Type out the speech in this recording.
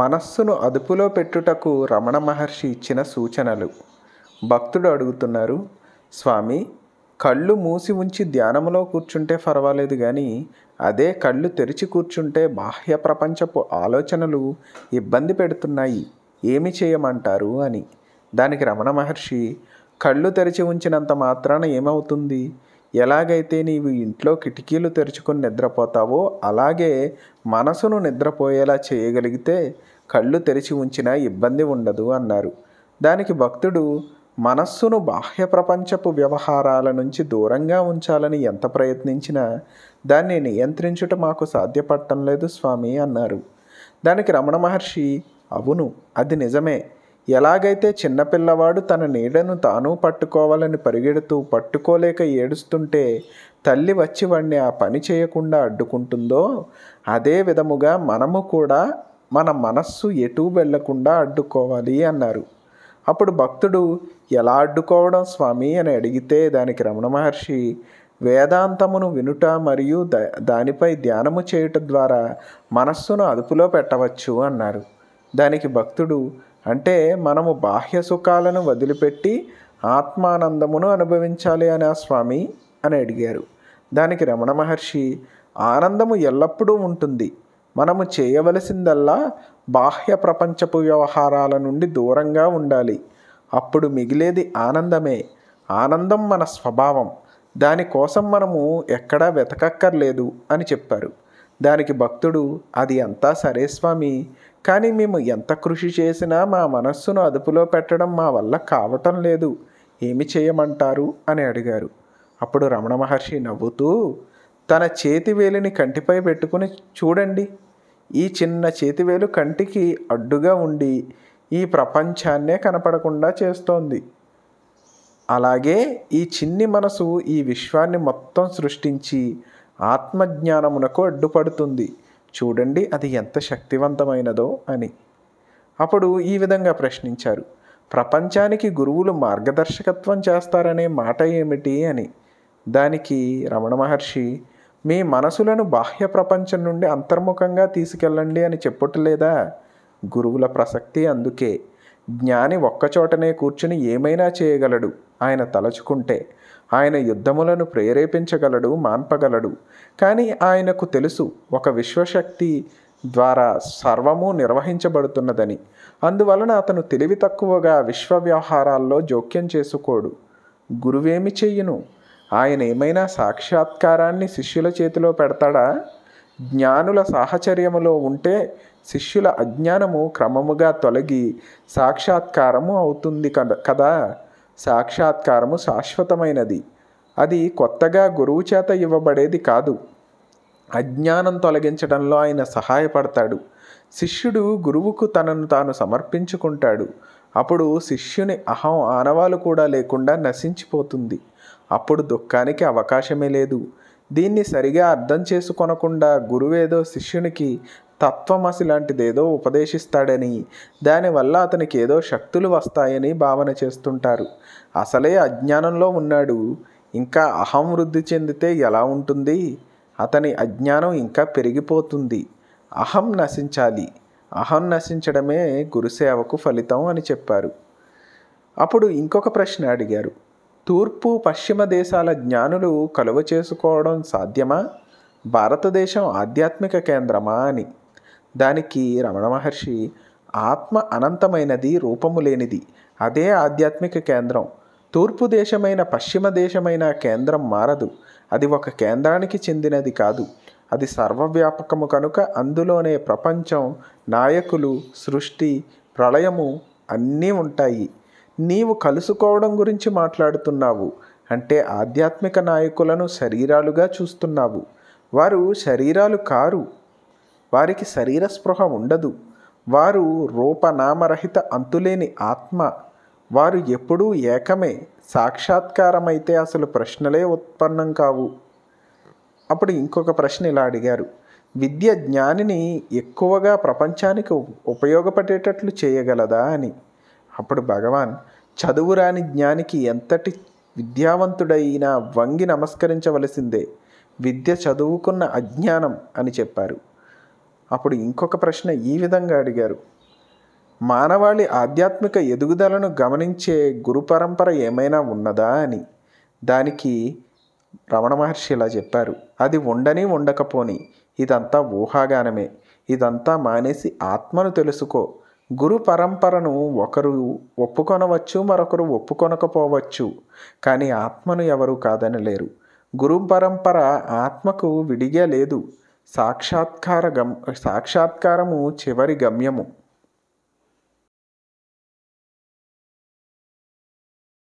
మనస్సును అదుపులో పెట్టుటకు రమణ మహర్షి ఇచ్చిన సూచనలు భక్తుడు అడుగుతున్నారు స్వామి కళ్ళు మూసి ఉంచి ధ్యానంలో కూర్చుంటే పర్వాలేదు కానీ అదే కళ్ళు తెరిచి కూర్చుంటే బాహ్య ప్రపంచపు ఆలోచనలు ఇబ్బంది పెడుతున్నాయి ఏమి చేయమంటారు అని దానికి రమణ మహర్షి కళ్ళు తెరిచి ఉంచినంత మాత్రాన ఏమవుతుంది ఎలాగైతే నీవు ఇంట్లో కిటికీలు తెరుచుకొని నిద్రపోతావో అలాగే మనసును నిద్రపోయేలా చేయగలిగితే కళ్ళు తెరిచి ఉంచినా ఇబ్బంది ఉండదు అన్నారు దానికి భక్తుడు మనస్సును బాహ్య ప్రపంచపు వ్యవహారాల నుంచి దూరంగా ఉంచాలని ఎంత ప్రయత్నించినా దాన్ని నియంత్రించుట మాకు సాధ్యపడటం లేదు స్వామి అన్నారు దానికి రమణ మహర్షి అవును అది నిజమే ఎలాగైతే చిన్నపిల్లవాడు తన నీడను తాను పట్టుకోవాలని పరిగెడుతూ పట్టుకోలేక ఏడుస్తుంటే తల్లి వచ్చి వాడిని ఆ పని చేయకుండా అడ్డుకుంటుందో అదే విధముగా మనము కూడా మన మనస్సు ఎటు వెళ్లకుండా అడ్డుకోవాలి అన్నారు అప్పుడు భక్తుడు ఎలా అడ్డుకోవడం స్వామి అని అడిగితే దానికి రమణ మహర్షి వేదాంతమును వినుట మరియు దానిపై ధ్యానము చేయుట ద్వారా మనస్సును అదుపులో పెట్టవచ్చు అన్నారు దానికి భక్తుడు అంటే మనము బాహ్య సుఖాలను వదిలిపెట్టి ఆత్మానందమును అనుభవించాలి అని ఆ స్వామి అని అడిగారు దానికి రమణ మహర్షి ఆనందము ఎల్లప్పుడూ ఉంటుంది మనము చేయవలసిందల్లా బాహ్య ప్రపంచపు వ్యవహారాల నుండి దూరంగా ఉండాలి అప్పుడు మిగిలేది ఆనందమే ఆనందం మన స్వభావం దానికోసం మనము ఎక్కడా వెతకక్కర్లేదు అని చెప్పారు దానికి భక్తుడు అది అంతా సరే స్వామి కానీ మేము ఎంత కృషి చేసినా మా మనస్సును అదుపులో పెట్టడం మా వల్ల కావటం లేదు ఏమి చేయమంటారు అని అడిగారు అప్పుడు రమణ మహర్షి నవ్వుతూ తన చేతివేలిని కంటిపై పెట్టుకుని చూడండి ఈ చిన్న చేతివేలు కంటికి అడ్డుగా ఉండి ఈ ప్రపంచాన్నే కనపడకుండా చేస్తోంది అలాగే ఈ చిన్ని మనసు ఈ విశ్వాన్ని మొత్తం సృష్టించి ఆత్మజ్ఞానమునకు అడ్డుపడుతుంది చూడండి అది ఎంత శక్తివంతమైనదో అని అప్పుడు ఈ విధంగా ప్రశ్నించారు ప్రపంచానికి గురువులు మార్గదర్శకత్వం చేస్తారనే మాట ఏమిటి అని దానికి రమణ మహర్షి మీ మనసులను బాహ్య ప్రపంచం నుండి అంతర్ముఖంగా తీసుకెళ్ళండి అని చెప్పట్లేదా గురువుల ప్రసక్తి అందుకే జ్ఞాని ఒక్కచోటనే కూర్చుని ఏమైనా చేయగలడు ఆయన తలచుకుంటే ఆయన యుద్ధములను ప్రేరేపించగలడు మాన్పగలడు కానీ ఆయనకు తెలుసు ఒక విశ్వశక్తి ద్వారా సర్వము నిర్వహించబడుతున్నదని అందువలన అతను తెలివి తక్కువగా విశ్వ వ్యవహారాల్లో జోక్యం చేసుకోడు గురువేమి చెయ్యను ఆయన ఏమైనా సాక్షాత్కారాన్ని శిష్యుల చేతిలో పెడతాడా జ్ఞానుల సాహచర్యములో ఉంటే శిష్యుల అజ్ఞానము క్రమముగా తొలగి సాక్షాత్కారము అవుతుంది కదా సాక్షాత్కారము శాశ్వతమైనది అది కొత్తగా గురువు చేత ఇవ్వబడేది కాదు అజ్ఞానం తొలగించడంలో ఆయన సహాయపడతాడు శిష్యుడు గురువుకు తనను తాను సమర్పించుకుంటాడు అప్పుడు శిష్యుని అహం ఆనవాలు కూడా లేకుండా నశించిపోతుంది అప్పుడు దుఃఖానికి అవకాశమే లేదు దీన్ని సరిగా అర్థం చేసుకొనకుండా గురువేదో శిష్యునికి తత్వమసి లాంటిదేదో ఉపదేశిస్తాడని దానివల్ల అతనికి ఏదో శక్తులు వస్తాయని భావన చేస్తుంటారు అసలే అజ్ఞానంలో ఉన్నాడు ఇంకా అహం వృద్ధి చెందితే ఎలా ఉంటుంది అతని అజ్ఞానం ఇంకా పెరిగిపోతుంది అహం నశించాలి అహం నశించడమే గురుసేవకు ఫలితం అని చెప్పారు అప్పుడు ఇంకొక ప్రశ్న అడిగారు తూర్పు పశ్చిమ దేశాల జ్ఞానులు కలువ చేసుకోవడం సాధ్యమా భారతదేశం ఆధ్యాత్మిక కేంద్రమా అని దానికి రమణ మహర్షి ఆత్మ అనంతమైనది రూపము లేనిది అదే ఆధ్యాత్మిక కేంద్రం తూర్పు దేశమైన పశ్చిమ దేశమైన కేంద్రం మారదు అది ఒక కేంద్రానికి చెందినది కాదు అది సర్వవ్యాపకము కనుక అందులోనే ప్రపంచం నాయకులు సృష్టి ప్రళయము అన్నీ ఉంటాయి నీవు కలుసుకోవడం గురించి మాట్లాడుతున్నావు అంటే ఆధ్యాత్మిక నాయకులను శరీరాలుగా చూస్తున్నావు వారు శరీరాలు కారు వారికి శరీర స్పృహ ఉండదు వారు రూపనామరహిత అంతులేని ఆత్మ వారు ఎప్పుడూ ఏకమే సాక్షాత్కారమైతే అసలు ప్రశ్నలే ఉత్పన్నం కావు అప్పుడు ఇంకొక ప్రశ్న ఇలా అడిగారు విద్య జ్ఞానిని ఎక్కువగా ప్రపంచానికి ఉపయోగపడేటట్లు చేయగలదా అని అప్పుడు భగవాన్ చదువురాని జ్ఞానికి ఎంతటి విద్యావంతుడైనా వంగి నమస్కరించవలసిందే విద్య చదువుకున్న అజ్ఞానం అని చెప్పారు అప్పుడు ఇంకొక ప్రశ్న ఈ విధంగా అడిగారు మానవాళి ఆధ్యాత్మిక ఎదుగుదలను గమనించే గురు పరంపర ఏమైనా ఉన్నదా అని దానికి రమణ మహర్షి ఇలా చెప్పారు అది ఉండని ఉండకపోని ఇదంతా ఊహాగానమే ఇదంతా మానేసి ఆత్మను తెలుసుకో గురు పరంపరను ఒకరు ఒప్పుకొనవచ్చు మరొకరు ఒప్పుకొనకపోవచ్చు కానీ ఆత్మను ఎవరు కాదనలేరు గురు పరంపర ఆత్మకు విడిగా లేదు సాక్షాత్కార గమ్ సాక్షాత్కారము చివరి గమ్యము